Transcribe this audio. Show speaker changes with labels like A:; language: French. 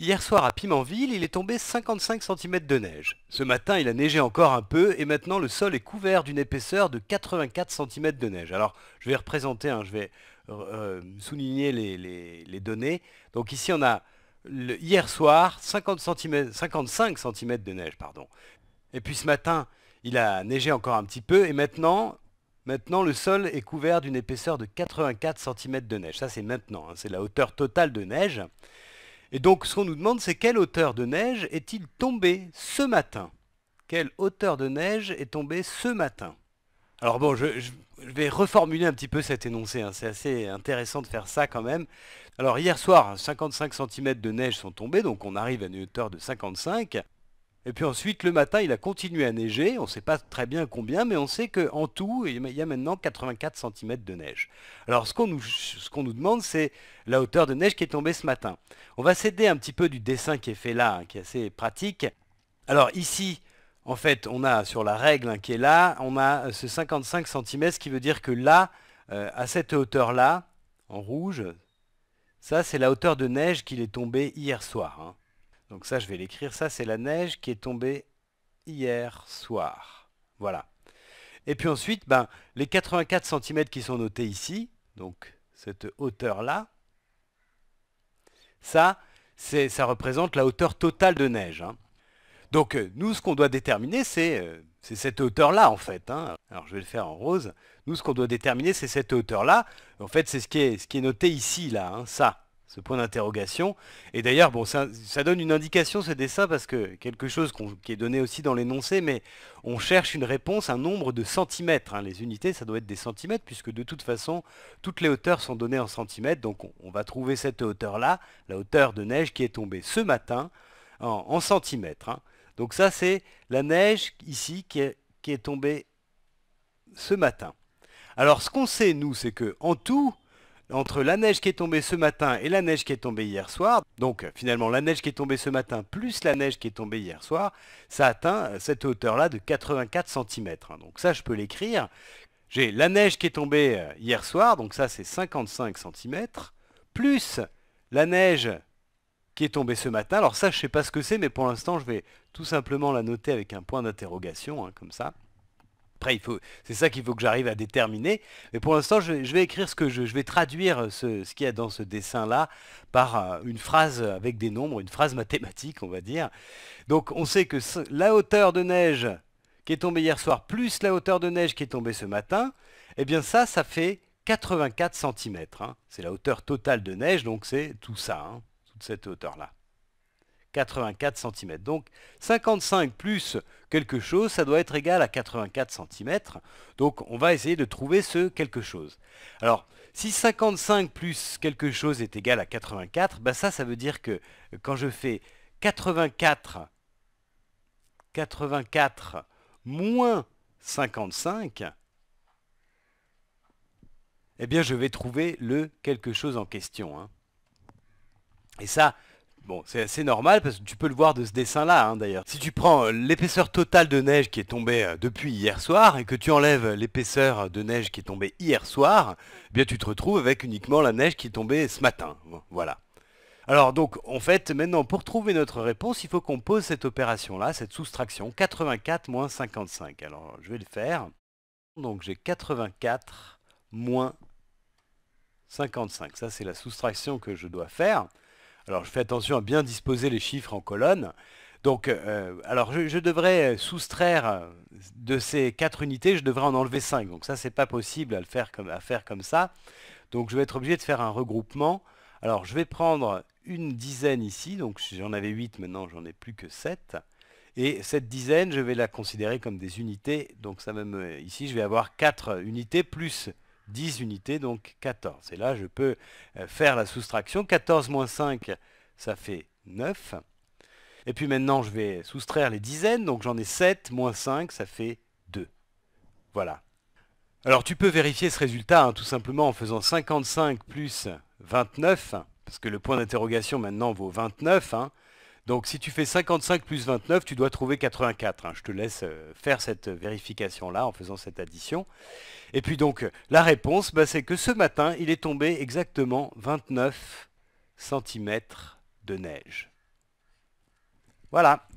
A: Hier soir à Pimentville, il est tombé 55 cm de neige. Ce matin, il a neigé encore un peu et maintenant le sol est couvert d'une épaisseur de 84 cm de neige. Alors, je vais représenter, hein, je vais euh, euh, souligner les, données. Donc ici, on a hier soir 55 cm de neige. pardon. Et puis ce matin, il a neigé encore un petit peu et maintenant, Maintenant, le sol est couvert d'une épaisseur de 84 cm de neige. Ça, c'est maintenant. Hein, c'est la hauteur totale de neige. Et donc, ce qu'on nous demande, c'est quelle hauteur de neige est-il tombé ce matin Quelle hauteur de neige est tombée ce matin Alors bon, je, vais reformuler un petit peu cet énoncé. Hein. C'est assez intéressant de faire ça quand même. Alors hier soir, 55 cm de neige sont tombés, donc on arrive à une hauteur de 55. Et puis ensuite, le matin, il a continué à neiger. On ne sait pas très bien combien, mais on sait qu'en tout, il y a maintenant 84 cm de neige. Alors, ce qu'on nous, demande, c'est la hauteur de neige qui est tombée ce matin. On va céder un petit peu du dessin qui est fait là, hein, qui est assez pratique. Alors ici, en fait, on a sur la règle hein, qui est là, on a euh, ce 55 cm, ce qui veut dire que là, euh, à cette hauteur-là, en rouge, ça, c'est la hauteur de neige qu'il est tombée hier soir. Hein. Donc ça, je vais l'écrire. Ça, c'est la neige qui est tombée hier soir. Voilà. Et puis ensuite, ben, les 84 cm qui sont notés ici, donc cette hauteur-là, ça, ça représente la hauteur totale de neige. Hein. Donc euh, nous, ce qu'on doit déterminer, c'est euh, cette hauteur-là, en fait. Hein. Alors je vais le faire en rose. Nous, ce qu'on doit déterminer, c'est cette hauteur-là. En fait, c'est ce, ce, qui est noté ici, là, hein, ça ce point d'interrogation. Et d'ailleurs, bon, ça, donne une indication ce dessin parce que quelque chose qui est donné aussi dans l'énoncé, mais on cherche une réponse, un nombre de centimètres. Hein. Les unités, ça doit être des centimètres puisque de toute façon, toutes les hauteurs sont données en centimètres. Donc on, va trouver cette hauteur-là, la hauteur de neige qui est tombée ce matin en, centimètres. Hein. Donc ça, c'est la neige ici qui est, tombée ce matin. Alors ce qu'on sait, nous, c'est que en tout, entre la neige qui est tombée ce matin et la neige qui est tombée hier soir, donc finalement la neige qui est tombée ce matin plus la neige qui est tombée hier soir, ça atteint cette hauteur-là de 84 cm. Donc ça, je peux l'écrire. J'ai la neige qui est tombée euh, hier soir, donc ça c'est 55 cm, plus la neige qui est tombée ce matin. Alors ça, je ne sais pas ce que c'est, mais pour l'instant, je vais tout simplement la noter avec un point d'interrogation, hein, comme ça. Après, c'est ça qu'il faut que j'arrive à déterminer. Mais pour l'instant, je, vais écrire ce que je, vais traduire euh, ce, qu'il y a dans ce dessin-là par euh, une phrase avec des nombres, une phrase mathématique, on va dire. Donc, on sait que la hauteur de neige qui est tombée hier soir plus la hauteur de neige qui est tombée ce matin, eh bien ça, ça fait 84 cm. Hein. C'est la hauteur totale de neige, donc c'est tout ça, hein, toute cette hauteur-là. 84 cm. Donc 55 plus quelque chose, ça doit être égal à 84 cm. Donc on va essayer de trouver ce quelque chose. Alors si 55 plus quelque chose est égal à 84, ben ça, ça veut dire que quand je fais 84, 84 moins 55, eh bien je vais trouver le quelque chose en question. Hein. Et ça, Bon, c'est assez normal parce que tu peux le voir de ce dessin-là hein, d'ailleurs. Si tu prends euh, l'épaisseur totale de neige qui est tombée euh, depuis hier soir et que tu enlèves l'épaisseur de neige qui est tombée hier soir, eh bien tu te retrouves avec uniquement la neige qui est tombée ce matin. voilà. Alors donc en fait maintenant pour trouver notre réponse il faut qu'on pose cette opération là, cette soustraction 84 moins 55. Alors je vais le faire. Donc j'ai 84 moins 55. Ça c'est la soustraction que je dois faire. Alors je fais attention à bien disposer les chiffres en colonne. Donc, euh, alors je, devrais soustraire de ces 4 unités, je devrais en enlever 5. Donc ça, c'est pas possible à, le faire comme, à faire comme ça. Donc je vais être obligé de faire un regroupement. Alors je vais prendre une dizaine ici, donc j'en avais 8, maintenant j'en ai plus que 7. Et cette dizaine, je vais la considérer comme des unités. Donc ça même ici, je vais avoir 4 unités plus 10 unités, donc 14. Et là, je peux euh, faire la soustraction. 14 moins 5, ça fait 9. Et puis maintenant, je vais soustraire les dizaines, donc j'en ai 7 moins 5, ça fait 2. Voilà. Alors tu peux vérifier ce résultat hein, tout simplement en faisant 55 plus 29, parce que le point d'interrogation maintenant vaut 29. Hein. Donc si tu fais 55 plus 29, tu dois trouver 84. Hein. Je te laisse euh, faire cette euh, vérification-là en faisant cette addition. Et puis donc, euh, la réponse, bah, c'est que ce matin, il est tombé exactement 29 cm de neige. Voilà.